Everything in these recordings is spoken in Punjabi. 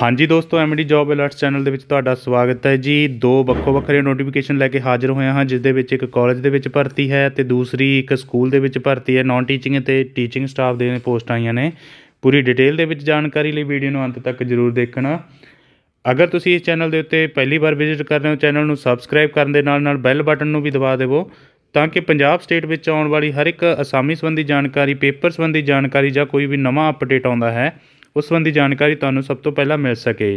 ਹਾਂਜੀ ਦੋਸਤੋ ਐਮਡੀ ਜੌਬ ਅਲਰਟਸ ਚੈਨਲ ਦੇ ਵਿੱਚ ਤੁਹਾਡਾ ਸਵਾਗਤ ਹੈ ਜੀ ਦੋ ਵੱਖੋ ਵੱਖਰੇ ਨੋਟੀਫਿਕੇਸ਼ਨ ਲੈ ਕੇ ਹਾਜ਼ਰ ਹੋਇਆ ਹਾਂ ਜਿਸ ਦੇ ਵਿੱਚ ਇੱਕ ਕਾਲਜ ਦੇ ਵਿੱਚ ਭਰਤੀ ਹੈ ਤੇ ਦੂਸਰੀ ਇੱਕ ਸਕੂਲ ਦੇ ਵਿੱਚ ਭਰਤੀ ਹੈ ਨਾਨ ਟੀਚਿੰਗ ਤੇ ਟੀਚਿੰਗ ਸਟਾਫ ਦੇ ਪੋਸਟ ਆਈਆਂ ਨੇ ਪੂਰੀ ਡਿਟੇਲ ਦੇ ਵਿੱਚ ਜਾਣਕਾਰੀ ਲਈ ਵੀਡੀਓ ਨੂੰ ਅੰਤ ਤੱਕ ਜ਼ਰੂਰ ਦੇਖਣਾ ਅਗਰ ਤੁਸੀਂ ਇਸ ਚੈਨਲ ਦੇ ਉੱਤੇ ਪਹਿਲੀ ਵਾਰ ਵਿਜ਼ਿਟ ਕਰ ਰਹੇ ਹੋ ਚੈਨਲ ਨੂੰ ਸਬਸਕ੍ਰਾਈਬ ਕਰਨ ਦੇ ਨਾਲ ਨਾਲ ਬੈਲ ਬਟਨ ਨੂੰ ਵੀ ਦਬਾ ਦੇਵੋ ਤਾਂ ਕਿ ਪੰਜਾਬ ਸਟੇਟ ਵਿੱਚ ਆਉਣ ਵਾਲੀ ਹਰ ਇੱਕ ਅਸਾਮੀ ਸੰਬੰਧੀ ਜਾਣਕਾਰੀ ਪੇਪਰ ਸੰਬੰਧੀ ਜਾਣਕਾਰੀ ਜਾਂ ਕੋਈ ਵੀ ਨਵਾਂ ਅਪਡੇਟ ਆਉਂਦਾ ਹੈ ਉਸ ਸੰਬੰਧੀ ਜਾਣਕਾਰੀ ਤੁਹਾਨੂੰ ਸਭ ਤੋਂ ਪਹਿਲਾਂ ਮਿਲ ਸਕੇ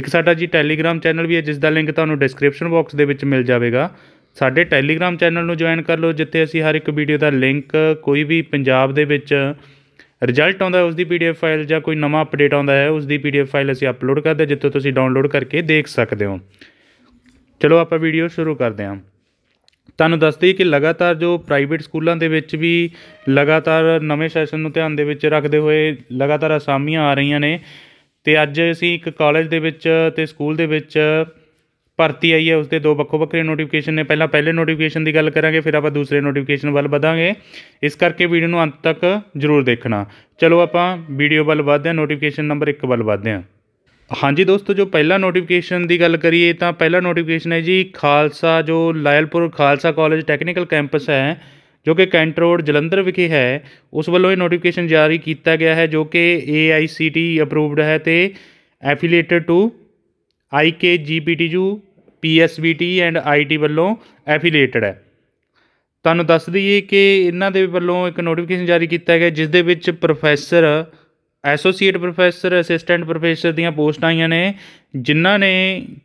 ਇੱਕ ਸਾਡਾ ਜੀ ਟੈਲੀਗ੍ਰam ਚੈਨਲ ਵੀ ਹੈ ਜਿਸ ਦਾ ਲਿੰਕ ਤੁਹਾਨੂੰ ਡਿਸਕ੍ਰਿਪਸ਼ਨ ਬਾਕਸ ਦੇ ਵਿੱਚ ਮਿਲ ਜਾਵੇਗਾ ਸਾਡੇ ਟੈਲੀਗ੍ਰam ਚੈਨਲ ਨੂੰ ਜੁਆਇਨ ਕਰ ਲਓ ਜਿੱਥੇ ਅਸੀਂ ਹਰ ਇੱਕ ਵੀਡੀਓ ਦਾ ਲਿੰਕ ਕੋਈ ਵੀ ਪੰਜਾਬ ਦੇ ਵਿੱਚ ਰਿਜ਼ਲਟ ਆਉਂਦਾ ਉਸ ਦੀ ਪੀਡੀਐਫ ਫਾਈਲ ਜਾਂ ਕੋਈ ਨਵਾਂ ਅਪਡੇਟ ਆਉਂਦਾ ਹੈ ਉਸ ਦੀ ਪੀਡੀਐਫ ਫਾਈਲ ਅਸੀਂ ਅਪਲੋਡ ਕਰਦੇ ਜਿੱਥੇ ਤੁਸੀਂ ਡਾਊਨਲੋਡ ਕਰਕੇ ਦੇਖ ਸਕਦੇ ਹੋ ਚਲੋ ਆਪਾਂ ਵੀਡੀਓ ਸ਼ੁਰੂ ਕਰਦੇ ਹਾਂ ਤੁਹਾਨੂੰ ਦੱਸ ਦਈਏ ਕਿ ਲਗਾਤਾਰ ਜੋ ਪ੍ਰਾਈਵੇਟ ਸਕੂਲਾਂ ਦੇ ਵਿੱਚ ਵੀ ਲਗਾਤਾਰ ਨਵੇਂ ਸੈਸ਼ਨ ਨੂੰ ਧਿਆਨ ਦੇ ਵਿੱਚ ਰੱਖਦੇ ਹੋਏ ਲਗਾਤਾਰ ਅਸਾਮੀਆਂ ਆ ਰਹੀਆਂ ਨੇ ਤੇ ਅੱਜ ਅਸੀਂ ਇੱਕ ਕਾਲਜ ਦੇ ਵਿੱਚ ਤੇ ਸਕੂਲ ਦੇ ਵਿੱਚ ਭਰਤੀ ਆਈ ਹੈ ਉਸ ਦੇ ਦੋ ਵੱਖੋ ਵੱਖਰੇ ਨੋਟੀਫਿਕੇਸ਼ਨ ਨੇ ਪਹਿਲਾਂ ਪਹਿਲੇ ਨੋਟੀਫਿਕੇਸ਼ਨ ਦੀ ਗੱਲ ਕਰਾਂਗੇ ਫਿਰ ਆਪਾਂ ਦੂਸਰੇ ਨੋਟੀਫਿਕੇਸ਼ਨ ਵੱਲ ਵਧਾਂਗੇ ਇਸ ਕਰਕੇ ਵੀਡੀਓ ਨੂੰ ਅੰਤ ਤੱਕ ਜ਼ਰੂਰ ਦੇਖਣਾ ਚਲੋ ਆਪਾਂ ਵੀਡੀਓ ਵੱਲ ਵਧਦੇ ਹਾਂ ਨੋਟੀਫਿਕੇਸ਼ਨ ਨੰਬਰ 1 ਵੱਲ ਵਧਦੇ ਹਾਂ ਹਾਂਜੀ ਦੋਸਤੋ ਜੋ ਪਹਿਲਾ ਨੋਟੀਫਿਕੇਸ਼ਨ ਦੀ ਗੱਲ ਕਰੀਏ ਤਾਂ ਪਹਿਲਾ ਨੋਟੀਫਿਕੇਸ਼ਨ ਹੈ ਜੀ ਖਾਲਸਾ ਜੋ Lyallpur Khalsa college technical campus ਹੈ ਜੋ ਕਿ ਕੈਂਟ ਰੋਡ ਜਲੰਧਰ ਵਿਖੇ ਹੈ ਉਸ ਵੱਲੋਂ ਇਹ ਨੋਟੀਫਿਕੇਸ਼ਨ ਜਾਰੀ ਕੀਤਾ ਗਿਆ ਹੈ ਜੋ ਕਿ AICT ਅਪਰੂਵਡ ਹੈ ਤੇ affiliated to IKGPTU PSVT and IT ਵੱਲੋਂ ਐਫੀਲੀਏਟਡ ਹੈ ਤੁਹਾਨੂੰ ਦੱਸ ਦਈਏ ਕਿ ਇਹਨਾਂ ਦੇ ਵੱਲੋਂ ਇੱਕ ਨੋਟੀਫਿਕੇਸ਼ਨ ਜਾਰੀ ਕੀਤਾ ਗਿਆ ਜਿਸ ਦੇ ਵਿੱਚ professor associate professor assistant professor ਦੀਆਂ ਪੋਸਟਾਂ ਆਈਆਂ ਨੇ ਜਿਨ੍ਹਾਂ ਨੇ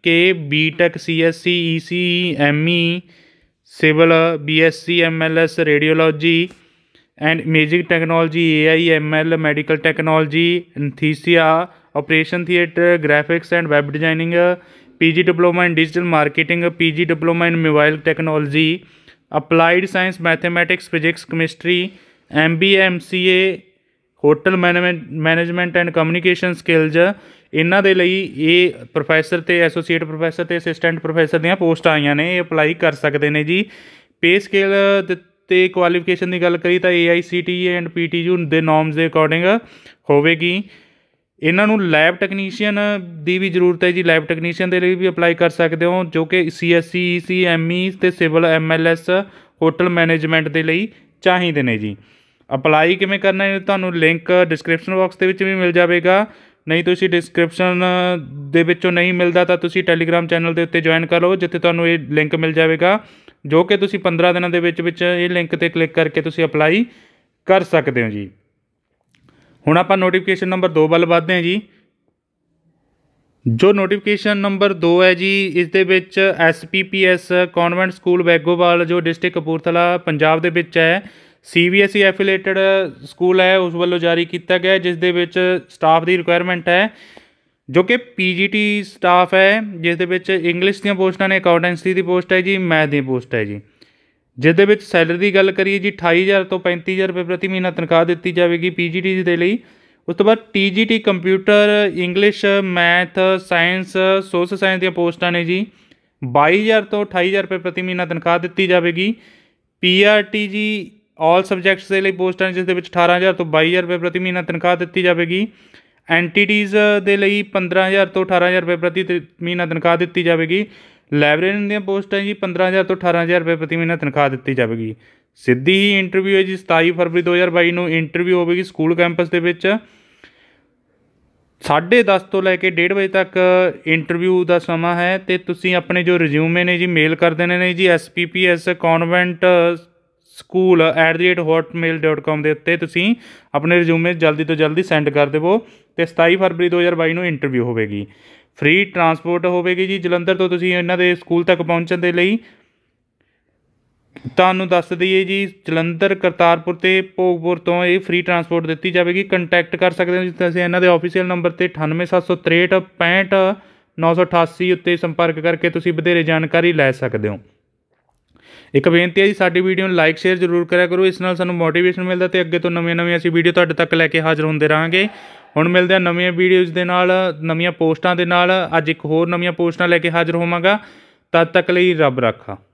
ਕਿ B Tech C S C E C M E civil B S C M L S radiology and imaging technology A I M L medical technology anaesthesia operation theatre graphics and web designing P G diploma in digital marketing P G diploma in mobile technology applied science mathematics physics chemistry M B A M C A hotel management and communication skills ਇਹਨਾਂ ਦੇ ਲਈ ਇਹ ਪ੍ਰੋਫੈਸਰ ਤੇ ਐਸੋਸੀਏਟ ਪ੍ਰੋਫੈਸਰ ਤੇ ਅਸਿਸਟੈਂਟ ਪ੍ਰੋਫੈਸਰ ਦੀਆਂ ਪੋਸਟਾਂ ਆਈਆਂ ਨੇ ਇਹ ਅਪਲਾਈ ਕਰ ਸਕਦੇ ਨੇ ਜੀ ਪੇ ਸਕੇਲ ਤੇ ਕੁਆਲੀਫਿਕੇਸ਼ਨ ਦੀ ਗੱਲ ਕਰੀ ਤਾਂ AICTE ਐਂਡ PTU ਦੇ ਨਾਰਮਸ ਦੇ ਅਕੋਰਡਿੰਗ ਹੋਵੇਗੀ ਇਹਨਾਂ ਨੂੰ ਲੈਬ ਟੈਕਨੀਸ਼ੀਅਨ ਦੀ ਵੀ ਜ਼ਰੂਰਤ ਹੈ ਜੀ ਲੈਬ ਟੈਕਨੀਸ਼ੀਅਨ ਦੇ ਲਈ ਵੀ ਅਪਲਾਈ ਕਰ ਸਕਦੇ ਹੋ ਜੋ ਕਿ CSC CME e e ਤੇ ਸਿਵਲ MLS ਹੋਟਲ ਮੈਨੇਜਮੈਂਟ ਦੇ ਲਈ ਚਾਹੀਦੇ ਨੇ ਜੀ ਅਪਲਾਈ ਕਿਵੇਂ ਕਰਨਾ ਹੈ ਤੁਹਾਨੂੰ ਲਿੰਕ ਡਿਸਕ੍ਰਿਪਸ਼ਨ ਬਾਕਸ ਦੇ ਵਿੱਚ ਵੀ ਮਿਲ ਜਾਵੇਗਾ ਨਹੀਂ ਤੁਸੀਂ ਡਿਸਕ੍ਰਿਪਸ਼ਨ ਦੇ ਵਿੱਚੋਂ ਨਹੀਂ ਮਿਲਦਾ ਤਾਂ ਤੁਸੀਂ ਟੈਲੀਗ੍ਰam ਚੈਨਲ ਦੇ ਉੱਤੇ ਜੁਆਇਨ ਕਰ ਲਓ ਜਿੱਥੇ ਤੁਹਾਨੂੰ ਇਹ ਲਿੰਕ ਮਿਲ ਜਾਵੇਗਾ ਜੋ ਕਿ ਤੁਸੀਂ 15 ਦਿਨਾਂ ਦੇ ਵਿੱਚ ਵਿੱਚ ਇਹ ਲਿੰਕ ਤੇ ਕਲਿੱਕ ਕਰਕੇ ਤੁਸੀਂ ਅਪਲਾਈ ਕਰ ਸਕਦੇ ਹੋ ਜੀ ਹੁਣ ਆਪਾਂ ਨੋਟੀਫਿਕੇਸ਼ਨ ਨੰਬਰ 2 ਵੱਲ ਵਧਦੇ ਹਾਂ ਜੀ ਜੋ ਨੋਟੀਫਿਕੇਸ਼ਨ ਨੰਬਰ 2 ਹੈ ਜੀ ਇਸ ਦੇ ਵਿੱਚ ਐਸਪੀਪੀਐਸ ਕਨਵੈਂਟ ਸਕੂਲ ਵੈਗੋਵਾਲ ਜੋ ਡਿਸਟ੍ਰਿਕਟ ਕਪੂਰਥਲਾ ਪੰਜਾਬ ਦੇ ਵਿੱਚ ਹੈ ਸੀਬੀਐਸਈ ਬੀ ਐਫੀਲੇਟਡ ਸਕੂਲ ਹੈ ਉਸ ਵੱਲੋਂ ਜਾਰੀ ਕੀਤਾ ਗਿਆ ਜਿਸ ਦੇ ਵਿੱਚ ਸਟਾਫ ਦੀ ਰਿਕੁਆਇਰਮੈਂਟ ਹੈ ਜੋ ਕਿ ਪੀਜੀਟੀ ਸਟਾਫ ਹੈ ਜਿਸ ਦੇ ਵਿੱਚ ਇੰਗਲਿਸ਼ ਦੀਆਂ ਪੋਸਟਾਂ ਨੇ ਅਕਾਊਂਟੈਂਸੀ ਦੀ ਪੋਸਟ ਹੈ ਜੀ ਮੈਥ ਦੀ ਪੋਸਟ ਹੈ ਜੀ ਜਿਸ ਦੇ ਵਿੱਚ ਸੈਲਰੀ ਦੀ ਗੱਲ ਕਰੀਏ ਜੀ 28000 ਤੋਂ 35000 ਰੁਪਏ ਪ੍ਰਤੀ ਮਹੀਨਾ ਤਨਖਾਹ ਦਿੱਤੀ ਜਾਵੇਗੀ ਪੀਜੀਟੀ ਦੇ ਲਈ ਉਸ ਤੋਂ ਬਾਅਦ T G T computer English math science social science ਦੀਆਂ ਪੋਸਟਾਂ ਨੇ ਜੀ 22000 ਤੋਂ 28000 ਰੁਪਏ ਪ੍ਰਤੀ ਮਹੀਨਾ ਤਨਖਾਹ ਦਿੱਤੀ ਜਾਵੇਗੀ ਪੀਆਰਟੀ ਜੀ ਆਲ ਸਬਜੈਕਟਸ ਦੇ ਲਈ ਪੋਸਟਾਂ ਜਿਸ ਦੇ ਵਿੱਚ 18000 ਤੋਂ 22000 ਰੁਪਏ ਪ੍ਰਤੀ ਮਹੀਨਾ ਤਨਖਾਹ ਦਿੱਤੀ ਜਾਵੇਗੀ ਐਂਟੀਟੀਜ਼ ਦੇ ਲਈ 15000 ਤੋਂ 18000 ਰੁਪਏ ਪ੍ਰਤੀ ਮਹੀਨਾ ਤਨਖਾਹ ਦਿੱਤੀ ਜਾਵੇਗੀ ਲਾਇਬ੍ਰੇਰੀਅਨ ਦੀਆਂ ਪੋਸਟਾਂ ਜੀ 15000 ਤੋਂ 18000 ਰੁਪਏ ਪ੍ਰਤੀ ਮਹੀਨਾ ਤਨਖਾਹ ਦਿੱਤੀ ਜਾਵੇਗੀ ਸਿੱਧੀ ਹੀ ਇੰਟਰਵਿਊ ਹੈ ਜੀ 27 ਫਰਵਰੀ 2022 ਨੂੰ ਇੰਟਰਵਿਊ ਹੋਵੇਗੀ ਸਕੂਲ ਕੈਂਪਸ ਦੇ ਵਿੱਚ 10:30 ਤੋਂ ਲੈ ਕੇ 1:30 ਵਜੇ ਤੱਕ ਇੰਟਰਵਿਊ ਦਾ ਸਮਾਂ ਹੈ ਤੇ ਤੁਸੀਂ ਆਪਣੇ ਜੋ ਰਿਜ਼ਿਊਮੇ ਨੇ ਜੀ ਮੇਲ ਕਰ ਦੇਣੇ ਨੇ ਜੀ SPPS sppsconvent ਸਕੂਲ @hotmail.com ਦੇ ਉੱਤੇ ਤੁਸੀਂ ਆਪਣੇ ਰਿਜ਼ਿਊਮੇ ਜਲਦੀ ਤੋਂ ਜਲਦੀ ਸੈਂਡ ਕਰ ਦੇਵੋ ਤੇ 27 ਫਰਵਰੀ 2022 ਨੂੰ ਇੰਟਰਵਿਊ ਹੋਵੇਗੀ ਫ੍ਰੀ ਟਰਾਂਸਪੋਰਟ ਹੋਵੇਗੀ ਜੀ ਜਲੰਧਰ ਤੋਂ ਤੁਸੀਂ ਇਹਨਾਂ ਦੇ ਸਕੂਲ ਤੱਕ ਪਹੁੰਚਣ ਦੇ ਲਈ ਤੁਹਾਨੂੰ ਦੱਸ ਦਈਏ ਜੀ ਜਲੰਧਰ ਕਰਤਾਰਪੁਰ ਤੇ ਭੋਗਪੁਰ ਤੋਂ ਇਹ ਫ੍ਰੀ ਟਰਾਂਸਪੋਰਟ ਦਿੱਤੀ ਜਾਵੇਗੀ ਕੰਟੈਕਟ ਕਰ ਸਕਦੇ ਹੋ ਜਿੱਥੇ ਅਸੀਂ ਇਹਨਾਂ ਦੇ ਆਫੀਸ਼ੀਅਲ ਨੰਬਰ ਤੇ 9876365988 ਉੱਤੇ ਸੰਪਰਕ ਕਰਕੇ ਤੁਸੀਂ ਵਧੇਰੇ ਜਾਣਕਾਰੀ ਲੈ ਸਕਦੇ ਹੋ ਇੱਕ ਬੇਨਤੀ ਹੈ ਜੀ ਸਾਡੀ ਵੀਡੀਓ ਨੂੰ ਲਾਈਕ ਸ਼ੇਅਰ ਜ਼ਰੂਰ ਕਰਿਆ ਕਰੋ ਇਸ ਨਾਲ ਸਾਨੂੰ ਮੋਟੀਵੇਸ਼ਨ ਮਿਲਦਾ ਤੇ ਅੱਗੇ ਤੋਂ ਨਵੇਂ-ਨਵੇਂ ਅਸੀਂ ਵੀਡੀਓ ਤੁਹਾਡੇ ਤੱਕ ਲੈ ਕੇ ਹਾਜ਼ਰ ਹੁੰਦੇ ਰਹਾਂਗੇ ਹੁਣ ਮਿਲਦੇ ਆ ਨਵੀਆਂ ਵੀਡੀਓਜ਼ ਦੇ ਨਾਲ ਨਵੀਆਂ ਪੋਸਟਾਂ ਦੇ ਨਾਲ ਅੱਜ ਇੱਕ ਹੋਰ ਨਵੀਆਂ ਪੋਸਟਾਂ ਲੈ ਕੇ ਹਾਜ਼ਰ ਹੋਵਾਂਗਾ ਤਦ ਤੱਕ ਲਈ ਰੱਬ ਰੱਖਾ